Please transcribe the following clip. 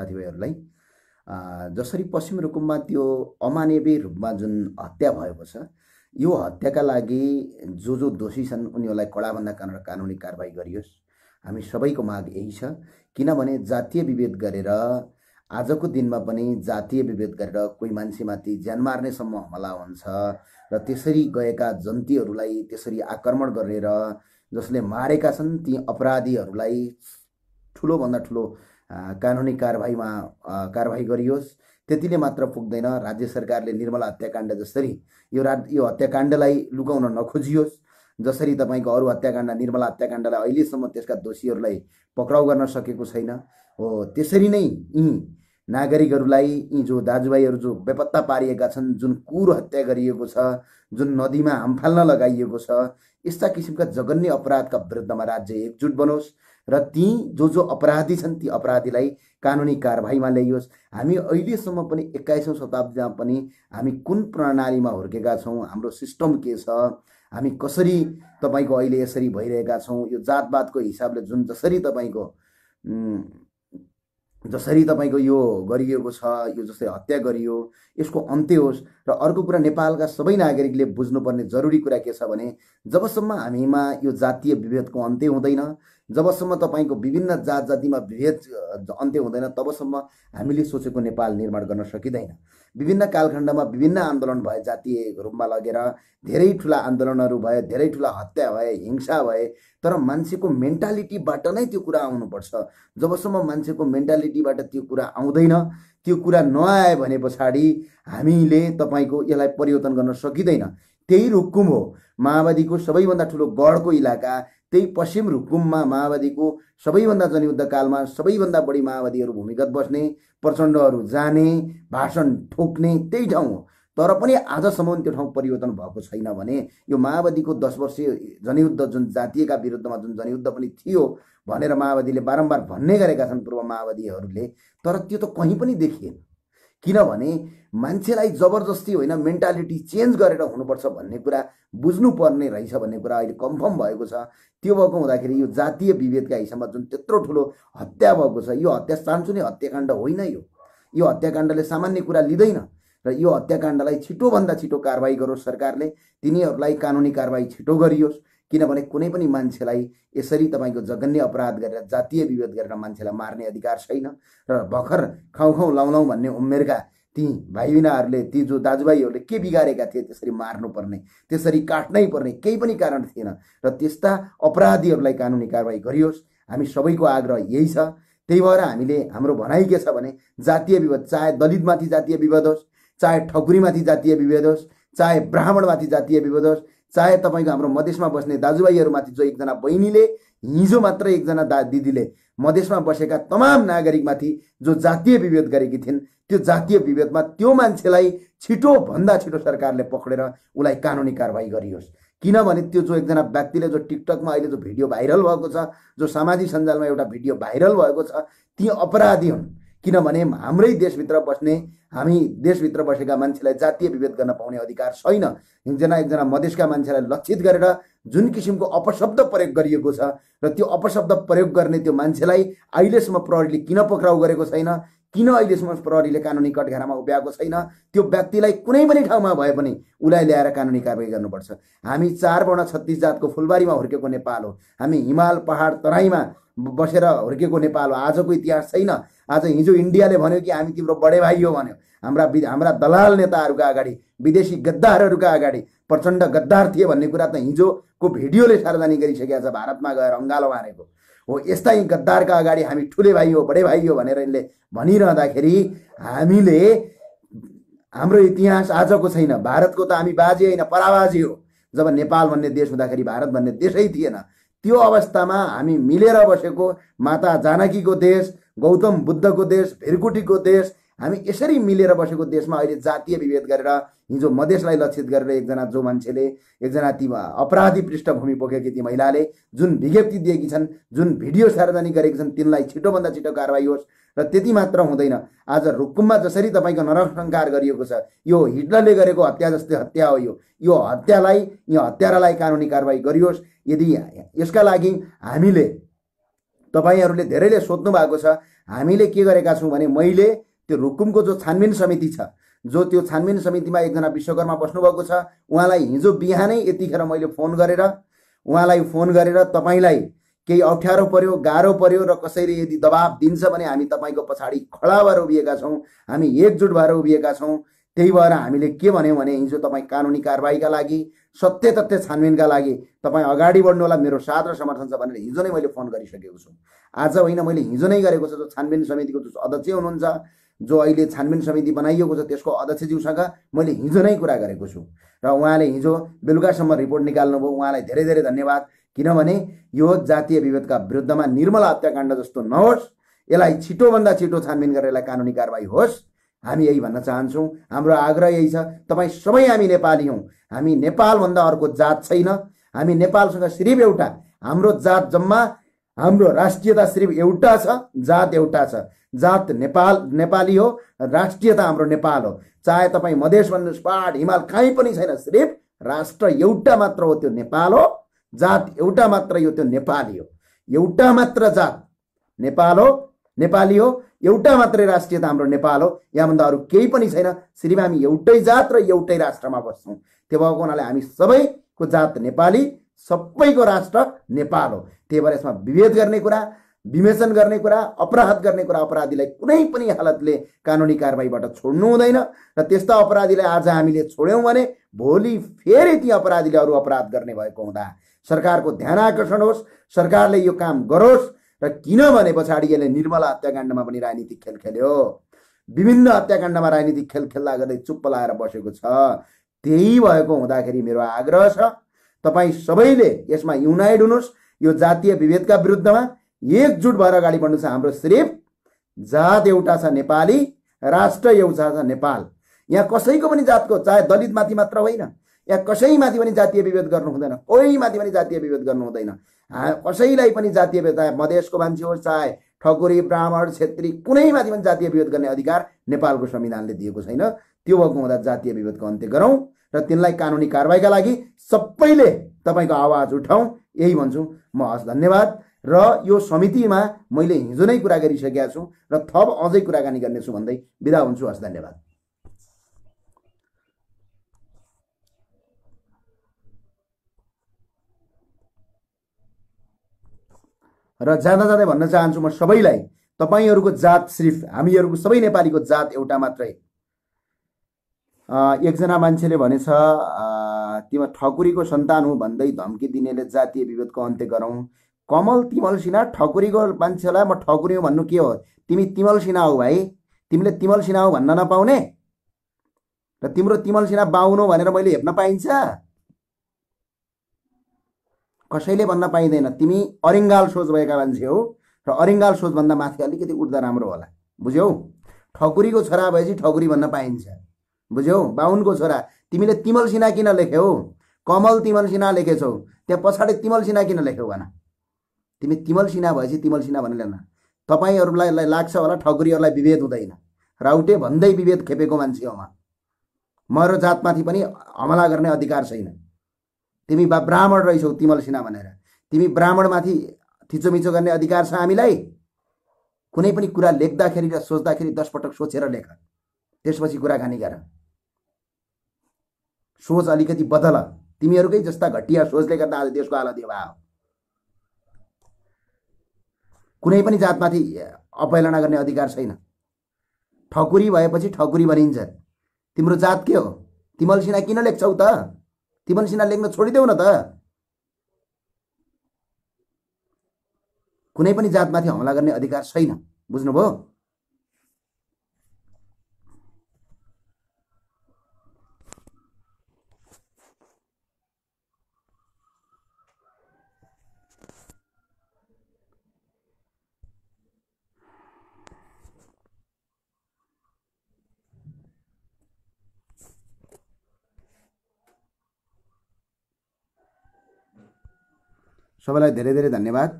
साथीभाइहरूलाई जसरी पश्चिम रुकुममा त्यो अमानवीय रूपमा जुन हत्या भएको छ यो हत्याका लागि जो जो दोषी छन् उनीहरूलाई कडाभन्दा कडा कानुनी कारवाही गरियोस् हामी सबैको माग यही छ किनभने जातीय विभेद गरेर आजको दिनमा पनि जातीय विभेद गरेर कोही मान्छेमाथि ज्यान मार्नेसम्म हमला हुन्छ र त्यसरी गएका जन्तीहरूलाई त्यसरी आक्रमण गरेर जसले मारेका छन् ती अपराधीहरूलाई ठुलोभन्दा ठुलो कानुनी कारवाहीमा कारवाही गरियोस् त्यतिले मात्र पुग्दैन राज्य सरकारले निर्मला हत्याकाण्ड जसरी यो रा यो हत्याकाण्डलाई लुकाउन नखोजियोस् जसरी तपाईँको अरू हत्याकाण्ड निर्मला हत्याकाण्डलाई अहिलेसम्म त्यसका दोषीहरूलाई पक्राउ गर्न सकेको छैन हो त्यसरी नै यी नागरिकहरूलाई यी जो दाजुभाइहरू जो बेपत्ता पारिएका छन् जुन कुर हत्या गरिएको छ जुन नदीमा हामफाल्न लगाइएको छ यस्ता किसिमका जघन्य अपराधका विरुद्धमा राज्य एकजुट बनोस् र ती जो जो अपराधी छन् ती अपराधीलाई कानुनी कारवाहीमा ल्याइयोस् हामी अहिलेसम्म पनि एक्काइसौँ शताब्दीमा पनि हामी कुन प्रणालीमा हुर्केका छौँ हाम्रो सिस्टम के छ हामी कसरी तपाईँको अहिले यसरी भइरहेका छौँ यो जातपातको हिसाबले जुन जसरी तपाईँको जसरी तपाईँको यो गरिएको छ यो जस्तै हत्या गरियो यसको अन्त्य होस् र अर्को कुरा नेपालका सबै नागरिकले बुझ्नुपर्ने जरुरी कुरा के छ भने जबसम्म हामीमा यो जातीय विभेदको अन्त्य हुँदैन जबसम्म तपाईँको विभिन्न जात जातिमा विभेद अन्त्य हुँदैन तबसम्म हामीले सोचेको नेपाल निर्माण गर्न सकिँदैन विभिन्न कालखण्डमा विभिन्न आन्दोलन भए जातीय रूपमा लगेर धेरै ठुला आन्दोलनहरू भए धेरै ठुला हत्या भए हिंसा भए तर मान्छेको मेन्टालिटीबाट नै त्यो कुरा आउनुपर्छ जबसम्म मान्छेको मेन्टालिटीबाट त्यो कुरा आउँदैन त्यो कुरा नआए भने पछाडि हामीले तपाईँको यसलाई परिवर्तन गर्न सकिँदैन त्यही रुकुम हो माओवादीको सबैभन्दा ठुलो गढको इलाका त्यही पश्चिम रुकुममा माओवादीको सबैभन्दा जनयुद्धकालमा सबैभन्दा बढी माओवादीहरू भूमिगत बस्ने प्रचण्डहरू जाने भाषण ठोक्ने त्यही ठाउँ हो तर पनि आजसम्म त्यो ठाउँ परिवर्तन भएको छैन भने यो माओवादीको दस वर्षीय जनयुद्ध जुन जातीयका विरुद्धमा जुन जनयुद्ध पनि थियो भनेर माओवादीले बारम्बार भन्ने गरेका छन् पूर्व माओवादीहरूले तर त्यो त कहीँ पनि देखिएन किनभने मान्छेलाई जबरजस्ती होइन मेन्टालिटी चेन्ज गरेर हुनुपर्छ भन्ने कुरा बुझ्नुपर्ने रहेछ भन्ने कुरा अहिले कन्फर्म भएको छ त्यो भएको हुँदाखेरि यो जातीय विभेदका हिसाबमा जुन त्यत्रो ठुलो हत्या भएको छ यो हत्या नै हत्याकाण्ड होइन यो यो हत्याकाण्डले सामान्य कुरा लिँदैन र यो हत्याकाण्डलाई छिटोभन्दा छिटो कारवाही गरोस् सरकारले तिनीहरूलाई कानुनी कारवाही छिटो गरियोस् किनभने कुनै पनि मान्छेलाई यसरी तपाईँको जघन्य अपराध गरेर जातीय विभेद गरेर मान्छेलाई मार्ने अधिकार छैन र भर्खर खाउँ खाउँ लाउलाउँ भन्ने उमेरका ती भाइबिनाहरूले ती जो दाजुभाइहरूले के बिगारेका थिए त्यसरी मार्नुपर्ने त्यसरी काट्नै पर्ने केही पनि कारण थिएन र त्यस्ता अपराधीहरूलाई कानुनी कारवाही गरियोस् हामी सबैको आग्रह यही छ त्यही भएर हामीले हाम्रो भनाइ के छ भने जातीय विभेद चाहे दलितमाथि जातीय विभेद होस् चाहे ठकुरीमाथि जातीय विभेद होस् चाहे ब्राह्मणमाथि जातीय विभेद होस् चाहे तपाईँको हाम्रो मधेसमा बस्ने दाजुभाइहरूमाथि जो एकजना बहिनीले हिजो मात्र एकजना दा दिदीले मधेसमा बसेका तमाम नागरिकमाथि जो जातीय विभेद गरेकी थिइन् त्यो जातीय विभेदमा त्यो मान्छेलाई छिटोभन्दा छिटो सरकारले पक्रेर उसलाई कानुनी कारवाही गरियोस् किनभने त्यो जो एकजना व्यक्तिले जो टिकटकमा अहिले जो भिडियो भाइरल भएको छ जो सामाजिक सञ्जालमा एउटा भिडियो भाइरल भएको छ ती अपराधी हुन् किनभने हाम्रै देशभित्र बस्ने हामी देशभित्र बसेका मान्छेलाई जातीय विभेद गर्न पाउने अधिकार छैन एकजना एकजना मधेसका मान्छेलाई लक्षित गरेर जुन किसिमको अपशब्द प्रयोग गरिएको छ र त्यो अपशब्द प्रयोग गर्ने त्यो मान्छेलाई अहिलेसम्म प्रहरीले किन पक्राउ गरेको छैन किन अहिले अहिलेसम्म प्रहरीले कानुनी कटघरामा उभ्याएको छैन त्यो व्यक्तिलाई कुनै पनि ठाउँमा भए पनि उसलाई ल्याएर कानुनी कारवाही गर्नुपर्छ हामी चार वर्ण छत्तिस जातको फुलबारीमा हुर्केको नेपाल हो हामी हिमाल पहाड तराईमा बसेर हुर्केको नेपाल हो आजको इतिहास छैन आज हिजो इन्डियाले भन्यो कि हामी तिम्रो बडे भाइ हो भन्यो हाम्रा हाम्रा दलाल नेताहरूका अगाडि विदेशी गद्दारहरूका अगाडि प्रचण्ड गद्दार थिए भन्ने कुरा त हिजोको भिडियोले सार्वजनिक गरिसकेका छ भारतमा गएर अङ्गालो मारेको हो यस्ता गद्दारका अगाडि हामी ठुले भाइ हो बडे भाइ हो भनेर यसले भनिरहँदाखेरि हामीले हाम्रो इतिहास आजको छैन भारतको त हामी बाजे होइन पराबाजी हो जब नेपाल भन्ने देश हुँदाखेरि भारत भन्ने देशै थिएन त्यो अवस्थामा हामी मिलेर बसेको माता जानकीको देश गौतम बुद्धको देश भेरकुटीको देश हामी यसरी मिलेर बसेको देशमा अहिले जातीय विभेद गरेर हिजो मधेसलाई लक्षित गरेर एकजना जो मान्छेले एकजना ती अपराधी पृष्ठभूमि बोकेकी ती महिलाले जुन विज्ञप्ति दिएकी छन् जुन भिडियो सार्वजनिक गरेकी छन् तिनलाई छिटोभन्दा छिटो कारवाही होस् र त्यति मात्र हुँदैन आज रुकुममा जसरी तपाईँको नरसङ्कार गरिएको छ यो हिटलरले गरेको हत्या जस्तै हत्या हो यो यो हत्यालाई यो हत्यारालाई कानुनी कारवाही गरियोस् यदि यसका लागि हामीले तपाईँहरूले धेरैले सोध्नु भएको छ हामीले के गरेका छौँ भने मैले त्यो रुकुमको जो छानबिन समिति छ जो त्यो छानबिन समितिमा एकजना विश्वकर्मा बस्नुभएको छ उहाँलाई हिजो बिहानै यतिखेर मैले फोन गरेर उहाँलाई फोन गरेर तपाईँलाई केही अप्ठ्यारो पर्यो गाह्रो पर्यो र कसैले यदि दबाब दिन्छ भने हामी तपाईँको पछाडि खडा भएर उभिएका छौँ हामी एकजुट भएर उभिएका छौँ त्यही भएर हामीले के भन्यौँ भने हिजो तपाईँ कानुनी कारवाहीका लागि सत्य तथ्य छानबिनका लागि तपाईँ अगाडि होला मेरो साथ र समर्थन छ भनेर हिजो नै मैले फोन गरिसकेको छु आज होइन मैले हिजो नै गरेको छु जो छानबिन समितिको जो अध्यक्ष हुनुहुन्छ जो अहिले छानबिन समिति बनाइएको छ त्यसको अध्यक्षज्यूसँग मैले हिजो नै कुरा गरेको छु र उहाँले हिजो बेलुकासम्म रिपोर्ट निकाल्नुभयो उहाँलाई धेरै धेरै धन्यवाद किनभने यो जातीय विभेदका विरुद्धमा निर्मला हत्याकाण्ड जस्तो नहोस् यसलाई छिटोभन्दा छिटो छानबिन गरेर यसलाई कानुनी कारवाही होस् हामी यही भन्न चाहन्छौँ हाम्रो आग्रह यही छ तपाईँ सबै हामी नेपाली हौँ हामी नेपालभन्दा अर्को जात छैन हामी नेपालसँग सिर्फ एउटा हाम्रो जात जम्मा हाम्रो राष्ट्रियता सिर्फ एउटा छ जात एउटा छ जात नेपाल नेपाली हो राष्ट्रियता हाम्रो नेपाल हो चाहे तपाईँ मधेस भन्नुहोस् पाहाड हिमाल कहीँ पनि छैन सिर्फ राष्ट्र एउटा मात्र हो त्यो नेपाल हो जात एउटा मात्र यो त्यो नेपाली हो एउटा मात्र जात नेपाल हो नेपाली हो एउटा मात्रै राष्ट्रियता हाम्रो नेपाल हो यहाँभन्दा अरू केही पनि छैन सिर्फ हामी एउटै जात र एउटै राष्ट्रमा बस्छौँ त्यो भएको हुनाले हामी सबैको जात नेपाली सबैको राष्ट्र नेपाल हो त्यही भएर यसमा विभेद गर्ने कुरा विमेचन गर्ने कुरा अपराध गर्ने कुरा अपराधीलाई कुनै पनि हालतले कानुनी कारवाहीबाट छोड्नु हुँदैन र त्यस्ता अपराधीलाई आज हामीले छोड्यौँ भने भोलि फेरि ती अपराधीले अरू अपराध गर्ने भएको हुँदा सरकारको ध्यान आकर्षण होस् सरकारले यो काम गरोस् र किनभने पछाडि यसले निर्मला हत्याकाण्डमा पनि राजनीतिक खेल खेल्यो विभिन्न हत्याकाण्डमा राजनीतिक खेल खेल्दा गर्दै चुप्प लाएर बसेको छ त्यही भएको हुँदाखेरि मेरो आग्रह छ तपाईँ सबैले यसमा युनाइट हुनुहोस् यो जातीय विभेदका विरुद्धमा एकजुट भएर अगाडि बढ्नु छ हाम्रो सिर्फ जात एउटा छ नेपाली राष्ट्र एउटा छ नेपाल यहाँ कसैको पनि जातको चाहे दलितमाथि मात्र होइन यहाँ कसैमाथि पनि जातीय विभेद गर्नु हुँदैन कोहीमाथि पनि जातीय विभेद गर्नु हुँदैन कसैलाई पनि जातीय विभेद चाहे मधेसको मान्छे होस् चाहे ठकुरी ब्राह्मण छेत्री कुनैमाथि पनि जातीय विभेद गर्ने अधिकार नेपालको संविधानले दिएको छैन त्यो भएको हुँदा जातीय विभेदको अन्त्य गरौँ र तिनलाई कानुनी कारवाहीका लागि सबैले तपाईँको आवाज उठाउँ यही भन्छु म हस् धन्यवाद र यो समितिमा मैले हिजो नै कुरा गरिसकेका छु र थप अझै कुराकानी गर्नेछु भन्दै बिदा हुन्छु हस् धन्यवाद र जाँदा जाँदै भन्न चाहन्छु म सबैलाई तपाईँहरूको जात सिर्फ हामीहरूको सबै नेपालीको जात एउटा मात्रै एकजना मान्छेले भनेछ तिमी ठकुरीको सन्तान हो भन्दै धम्की दिनेले जातीय विभेदको अन्त्य गरौँ कमल तिमल सिन्हा ठकुरीको मान्छेलाई म ठकुरी हो भन्नु के हो तिमी तिमल सिन्हा हो भाइ तिमीले तिमल सिन्हा हो भन्न नपाउने र तिम्रो तिमल सिन्हा बाहुन भनेर मैले हेप्न पाइन्छ कसैले भन्न पाइँदैन तिमी अरिङ्गाल सोच भएका मान्छे हो र अरिङ्गाल सोचभन्दा माथि अलिकति उठ्दा राम्रो होला बुझ्यौ ठकुरीको छोरा भएपछि ठकुरी भन्न पाइन्छ बुझ्यौ बाहुनको छोरा तिमीले तिमल सिन्हा किन लेख्यौ कमल तिमल सिन्हा लेखेछौ त्यहाँ पछाडि तिमल सिन्हा किन लेख्यौ भन तिमी तिमल सिन्हा भएपछि तिमल सिन्हा भनेर न तपाईँहरूलाई लाग्छ होला ठकुरीहरूलाई विभेद हुँदैन राउटे भन्दै विभेद खेपेको मान्छे हो म मेरो जातमाथि पनि हमला गर्ने अधिकार छैन तिमी बा ब्राह्मण रहेछौ तिमल सिन्हा भनेर तिमी ब्राह्मणमाथि थिचोमिचो गर्ने अधिकार छ हामीलाई कुनै पनि कुरा लेख्दाखेरि र सोच्दाखेरि पटक सोचेर लेख त्यसपछि कुराकानी गर सोच अलिकति बदल तिमीहरूकै जस्ता घटिया सोचले गर्दा आज देशको हालत यो भयो कुनै पनि जातमाथि अपहेलना गर्ने अधिकार छैन ठकुरी भएपछि ठकुरी भनिन्छ तिम्रो जात के हो तिमल सिन्हा किन लेख्छौ त तिमन सिन्हा लेख्न छोडिदेऊ न त कुनै पनि जातमाथि हमला गर्ने अधिकार छैन बुझ्नुभयो सबैलाई धेरै धेरै धन्यवाद